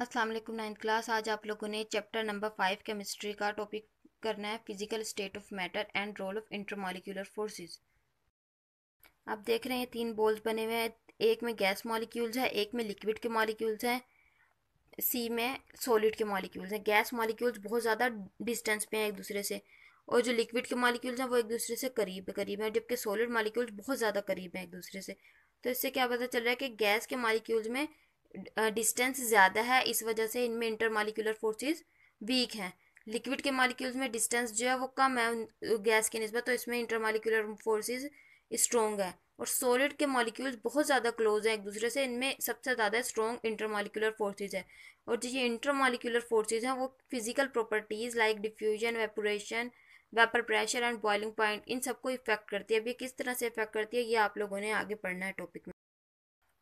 अस्सलाम वालेकुम ninth class आज आप लोगों ने चैप्टर नंबर फाइव केमिस्ट्री का टॉपिक करना है physical state of matter and role of intermolecular forces आप देख रहे हैं तीन बोल्स बने हुए हैं एक में गैस मॉलिक्यूल्स हैं एक में लिक्विड के मॉलिक्यूल्स हैं सी में सॉलिड के मॉलिक्यूल्स हैं गैस मॉलिक्यूल्स बहुत ज़्यादा डिस्टेंस पे हैं एक दूसरे से और जो लिक्विड के मॉलिक्यूल्स हैं वो एक दूसरे से करीब करीब हैं जबकि सॉलिड मॉलिक्यूल्स बहुत ज़्यादा करीब हैं एक दूसरे से तो इससे क्या पता चल रहा है कि गैस के मॉलिक्यूल्स में डिस्टेंस ज़्यादा है इस वजह से इनमें इंटर मालिक्यूलर फोर्सेज वीक हैं लिक्विड के मालिक्यूल्स में डिस्टेंस जो है वो कम है गैस के नस्बत तो इसमें इंटर मालिक्यूलर फोर्सेज स्ट्रॉन्ग है और सॉलिड के मॉलिक्यूल्स बहुत ज़्यादा क्लोज हैं एक दूसरे से इनमें सबसे ज़्यादा स्ट्रॉन्ग इंटरमालिकुलर फोर्सेज है और जो ये इंटरमालिकुलर फोर्सेज हैं वो physical properties like diffusion vaporisation vapour pressure and boiling point इन सबको इफेक्ट करती है अभी किस तरह से इफेक्ट करती है ये आप लोगों ने आगे पढ़ना है टॉपिक में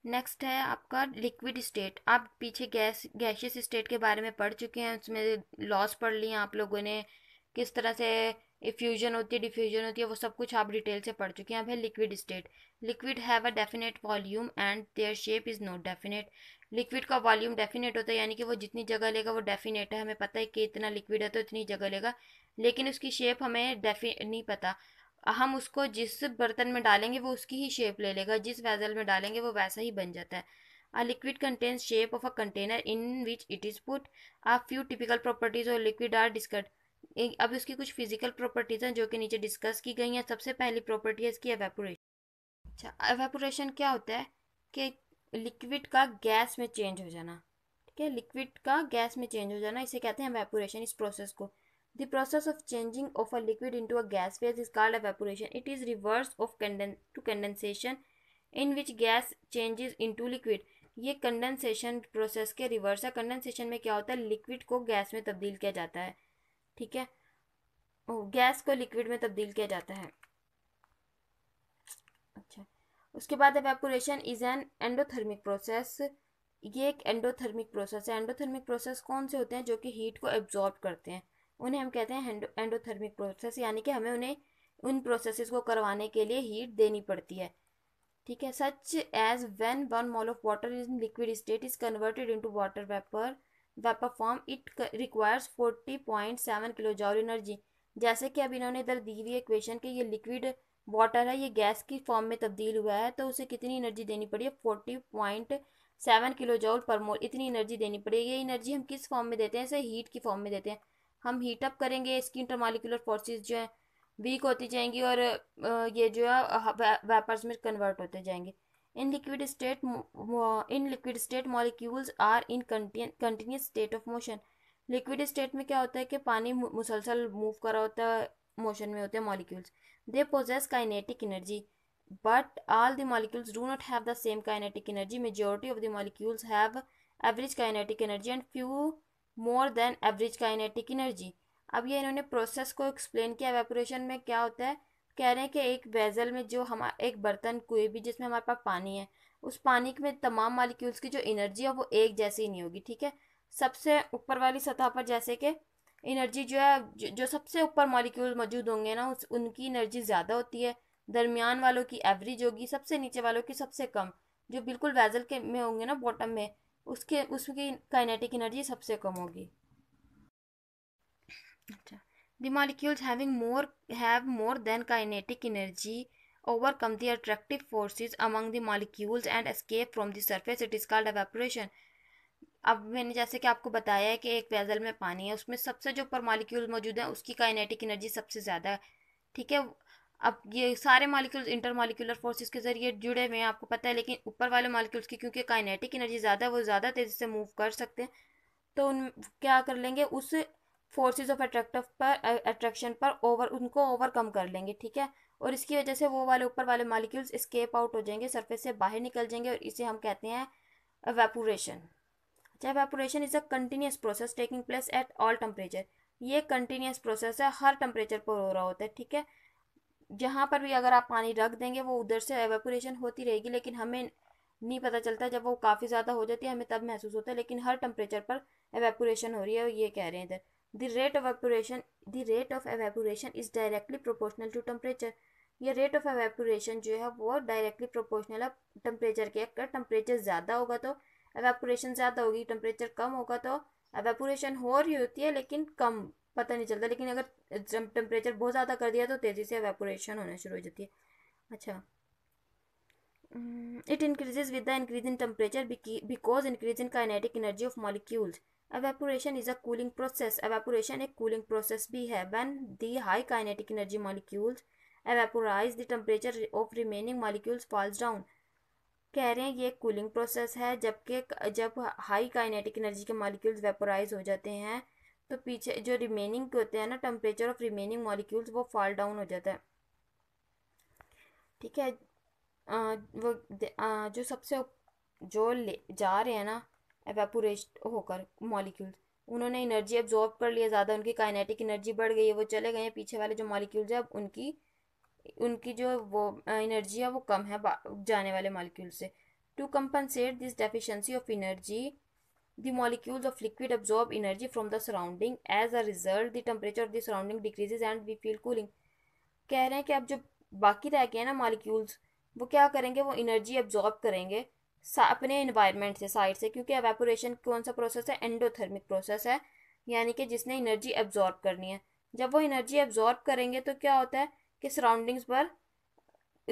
नेक्स्ट है आपका लिक्विड स्टेट आप पीछे गैस गैशियस स्टेट के बारे में पढ़ चुके हैं उसमें लॉस पढ़ हैं आप लोगों ने किस तरह से इफ्यूजन होती है डिफ्यूजन होती है वो सब कुछ आप डिटेल से पढ़ चुके हैं अब है liquid state liquid have a definite volume and their shape is not definite liquid का वॉल्यूम डेफिनेट होता है यानी कि वो जितनी जगह लेगा वो डेफिनेट है हमें पता है कि इतना लिक्विड है तो इतनी जगह लेगा लेकिन उसकी शेप हमें डेफिनेट नहीं पता हम उसको जिस बर्तन में डालेंगे वो उसकी ही शेप ले लेगा जिस वेज़ल में डालेंगे वो वैसा ही बन जाता है a liquid contains shape of a container in which it is put a few typical properties और लिक्विड आर डिस्कट अब उसकी कुछ फिजिकल प्रॉपर्टीज़ हैं जो कि नीचे डिस्कस की गई हैं सबसे पहली प्रॉपर्टी है इसकी एवेपोरेशन अच्छा एवेपोरेशन क्या होता है कि लिक्विड का गैस में चेंज हो जाना ठीक है लिक्विड का गैस में चेंज हो जाना इसे कहते हैं एवेपोरेशन इस प्रोसेस को The process of changing of a liquid into a gas phase is called evaporation. It is reverse of conden to condensation in which gas changes into liquid. ये condensation process के reverse है condensation में क्या होता है liquid को gas में तब्दील किया जाता है ठीक है गैस को लिक्विड में तब्दील किया जाता है अच्छा उसके बाद evaporation is an endothermic process ये एक एंडोथर्मिक प्रोसेस है एंडोथर्मिक प्रोसेस कौन से होते हैं जो कि हीट को एब्जॉर्ब करते हैं उन्हें हम कहते हैं एंडोथर्मिक प्रोसेस यानी कि हमें उन्हें उन प्रोसेसेस को करवाने के लिए हीट देनी पड़ती है ठीक है such as when one mole of water in liquid state is converted into water vapour vapour form it requires forty point seven kilo joule energy जैसे कि अब इन्होंने इधर दी हुई इक्वेशन कि ये लिक्विड वाटर है ये गैस की फॉर्म में तब्दील हुआ है तो उसे कितनी एनर्जी देनी पड़ी है forty point seven kilo joule per mole इतनी एनर्जी देनी पड़ेगी ये एनर्जी हम किस फॉर्म में देते हैं इसे हीट की फॉर्म में देते हैं हम हीटअप करेंगे इसकी इंटरमालिकुलर फोर्सेस जो है वीक होती जाएंगी और ये जो है वेपर्स में कन्वर्ट होते जाएंगे in liquid state in liquid state molecules are in continuous state of motion liquid state में क्या होता है कि पानी मुसलसल मूव कर रहा होता है मोशन में होते हैं molecules they possess kinetic energy but all the molecules do not have the same kinetic energy majority of the molecules have average kinetic energy and few more than average kinetic energy अब ये इन्होंने process को explain किया evaporation में क्या होता है कह रहे हैं कि एक वेजल में जो हम एक बर्तन कुएं भी जिसमें हमारे पास पानी है उस पानी में तमाम मालिक्यूल्स की जो एनर्जी है वो एक जैसी नहीं होगी ठीक है सबसे ऊपर वाली सतह पर जैसे कि एनर्जी जो है जो सबसे ऊपर मॉलिक्यूल मौजूद होंगे ना उस उनकी एनर्जी ज़्यादा होती है दरमियान वालों की एवरेज होगी सबसे नीचे वालों की सबसे कम जो बिल्कुल वेजल के में होंगे ना बॉटम में उसके उसकी काइनेटिक एनर्जी सबसे कम होगी अच्छा the molecules having more have more than kinetic energy overcome the attractive forces among the molecules and escape from the surface it is called evaporation अब मैंने जैसे कि आपको बताया है कि एक वेजल में पानी है उसमें सबसे जो ऊपर मॉलिक्यूल मौजूद हैं उसकी काइनेटिक एनर्जी सबसे ज़्यादा है ठीक है अब ये सारे मालिक्यूल्स इंटर मालिक्यूलर फोर्सेस के जरिए जुड़े हुए हैं आपको पता है लेकिन ऊपर वाले मालिक्यूल्स की क्योंकि काइनेटिक एनर्जी ज़्यादा है वो ज़्यादा तेज़ी से मूव कर सकते हैं तो उन क्या कर लेंगे उस फोर्सेज ऑफ अट्रैक्टिव पर अट्रैक्शन पर ओवर उनको ओवरकम कर लेंगे ठीक है और इसकी वजह से वो वाले ऊपर वाले मालिक्यूल्स स्केप आउट हो जाएंगे सरफेस से बाहर निकल जाएंगे और इसे हम कहते हैं वेपोरेशन अच्छा vaporisation is a continuous process taking place at all temperature ये कंटिन्यूस प्रोसेस है हर टेम्परेचर पर हो रहा होता है ठीक है जहाँ पर भी अगर आप पानी रख देंगे वो उधर से एवेपोरेशन होती रहेगी लेकिन हमें नहीं पता चलता जब वो काफ़ी ज़्यादा हो जाती है हमें तब महसूस होता है लेकिन हर टेम्परेचर पर एवेपोरेशन हो रही है और ये कह रहे हैं इधर the rate of evaporation the rate of evaporation is directly proportional to temperature ये रेट ऑफ एवेपोरेशन जो है वो डायरेक्टली प्रोपोर्शनल है टेम्परेचर के अगर टेम्परेचर ज़्यादा होगा तो एवेपोरेशन ज़्यादा होगी टेम्परेचर कम होगा तो एवेपोरेशन हो रही होती है लेकिन कम पता नहीं चलता लेकिन अगर टेम्परेचर बहुत ज़्यादा कर दिया तो तेज़ी से वेपोरेशन होना शुरू हो जाती है अच्छा it increases with the increase in temperature because increase in kinetic energy of molecules evaporation is a cooling process evaporation एक कूलिंग प्रोसेस भी है when the high kinetic energy molecules evaporise the temperature of remaining molecules falls down कह रहे हैं ये cooling process है जबकि जब हाई काइनेटिक एनर्जी के मॉलिक्यूल्स वेपोराइज हो जाते हैं तो पीछे जो रिमेनिंग के होते हैं ना टेम्परेचर ऑफ रिमेनिंग मॉलिक्यूल्स वो फॉल डाउन हो जाता है ठीक है आ, वो आ, जो सबसे जो ले जा रहे हैं ना एवेपोरेट होकर मॉलिक्यूल्स उन्होंने एनर्जी एब्जॉर्ब कर लिया ज़्यादा उनकी काइनेटिक एनर्जी बढ़ गई है वो चले गए हैं पीछे वाले जो मॉलिक्यूल्स हैं अब उनकी उनकी जो वो एनर्जी है वो कम है जाने वाले मॉलिक्यूल से to compensate this deficiency of energy the molecules of liquid absorb energy from the surrounding as a result the temperature of the surrounding decreases and we feel cooling कह रहे हैं कि अब जो बाकी रह गए ना मॉलिक्यूल्स वो क्या करेंगे वो एनर्जी एब्जॉर्ब करेंगे अपने इन्वायरमेंट से साइड से क्योंकि एवेपोरेशन कौन सा प्रोसेस है एंडोथर्मिक प्रोसेस है यानी कि जिसने एनर्जी एब्जॉर्ब करनी है जब वो एनर्जी एब्जॉर्ब करेंगे तो क्या होता है कि सराउंडिंग्स पर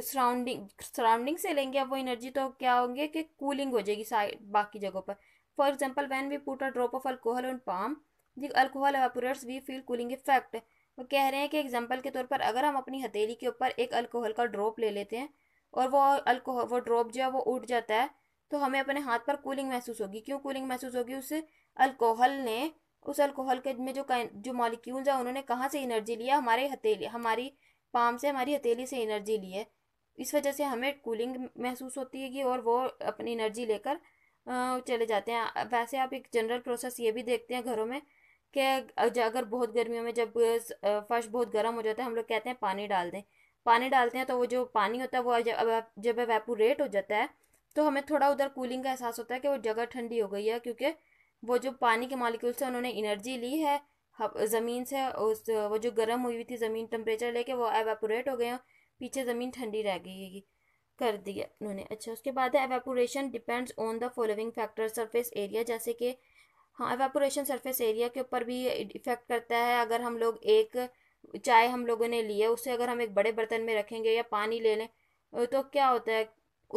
सराउंडिंग सराउंडिंग से लेंगे अब वो एनर्जी तो क्या होंगे कि कूलिंग हो जाएगी साइड बाकी जगहों पर For example, when we put a drop of alcohol on palm, the alcohol evaporates, we feel cooling effect. वो कह रहे हैं कि एग्जाम्पल के तौर पर अगर हम अपनी हथेली के ऊपर एक अल्कोहल का ड्रॉप ले लेते हैं और वो अल्कोहल वो ड्रॉप जो है वो उठ जाता है तो हमें अपने हाथ पर कूलिंग महसूस होगी क्यों कूलिंग महसूस होगी उस अल्कोहल ने उस अल्कोहल के में जो जो मॉलिक्यूल्स हैं उन्होंने कहाँ से एनर्जी लिया हमारे हथेली हमारी पाम से हमारी हथेली से एनर्जी ली है इस वजह से हमें कूलिंग महसूस होती है और वो अपनी एनर्जी लेकर चले जाते हैं वैसे आप एक जनरल प्रोसेस ये भी देखते हैं घरों में कि अगर बहुत गर्मियों में जब फर्श बहुत गर्म हो जाता है हम लोग कहते हैं पानी डाल दें पानी डालते हैं तो वो जो पानी होता है वो जब वेपोरेट हो जाता है तो हमें थोड़ा उधर कूलिंग का एहसास होता है कि वो जगह ठंडी हो गई है क्योंकि वो जो पानी के मालिक्यूल से उन्होंने एनर्जी ली है ज़मीन से उस वो जो गर्म हुई हुई थी ज़मीन टम्परेचर लेके वो एवेपोरेट हो गए हैं पीछे ज़मीन ठंडी रह गई है कर दिया उन्होंने अच्छा उसके बाद है evaporation depends on the following factor surface area जैसे कि हाँ एवेपोरेशन सरफेस एरिया के ऊपर भी इफेक्ट करता है अगर हम लोग एक चाय हम लोगों ने लिया उसे अगर हम एक बड़े बर्तन में रखेंगे या पानी ले लें तो क्या होता है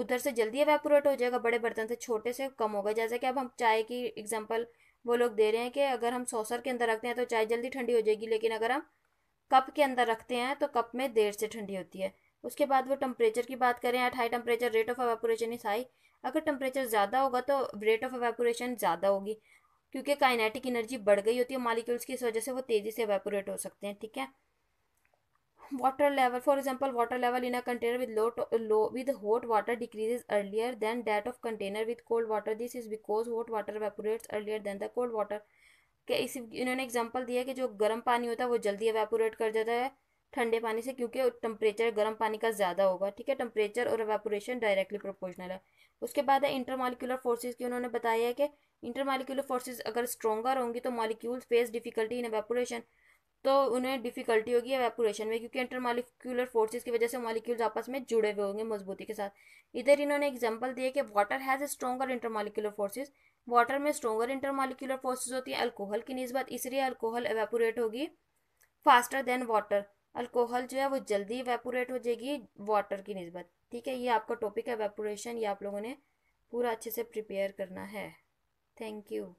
उधर से जल्दी एवेपोरेट हो जाएगा बड़े बर्तन से छोटे से कम होगा जैसे कि अब हम चाय की एग्जाम्पल वो लोग दे रहे हैं कि अगर हम सॉसर के अंदर रखते हैं तो चाय जल्दी ठंडी हो जाएगी लेकिन अगर हम कप के अंदर रखते हैं तो कप में देर से ठंडी होती है उसके बाद वो टेम्परेचर की बात करें at high temperature rate of evaporation is high अगर टेम्परेचर ज़्यादा होगा तो रेट ऑफ एवेपोरेशन ज़्यादा होगी क्योंकि काइनेटिक एनर्जी बढ़ गई होती है मालिक्यूल्स की इस वजह से वो तेज़ी से एवेपोरेट हो सकते हैं ठीक है water level for example water level in a container with low low with hot water decreases earlier than that of container with cold water this is because hot water evaporates earlier than the cold water इस इन्होंने example दिया कि जो गर्म पानी होता है वो जल्दी एवेपोरेट कर जाता है ठंडे पानी से क्योंकि टेम्परेचर गर्म पानी का ज़्यादा होगा ठीक है टेम्परेचर और एवेपोरेशन डायरेक्टली प्रोपोर्शनल है उसके बाद है इंटरमालिकुलर फोर्सेज की उन्होंने बताया है कि इंटरमालिकुलर फोर्सेज अगर स्ट्रॉगर होंगी तो molecule face difficulty in evaporation तो उन्हें डिफिकल्टी होगी एवेपोरेशन में क्योंकि इंटरमालिकुलर फोर्सेज की वजह से मालिक्यूल्स आपस में जुड़े हुए होंगे मजबूती के साथ इधर इन्होंने एग्जाम्पल दिया कि water has stronger intermolecular forces water में स्ट्रॉगर इंटरमालिकुलर फोर्सेज होती है अल्कोहल की नस्बत इसलिए अल्कोहल एवेपोरेट होगी फास्टर देन वाटर अल्कोहल जो है वो जल्दी वेपोरेट हो जाएगी वाटर की नस्बत ठीक है ये आपका टॉपिक है वेपोरेशन ये आप लोगों ने पूरा अच्छे से प्रिपेयर करना है थैंक यू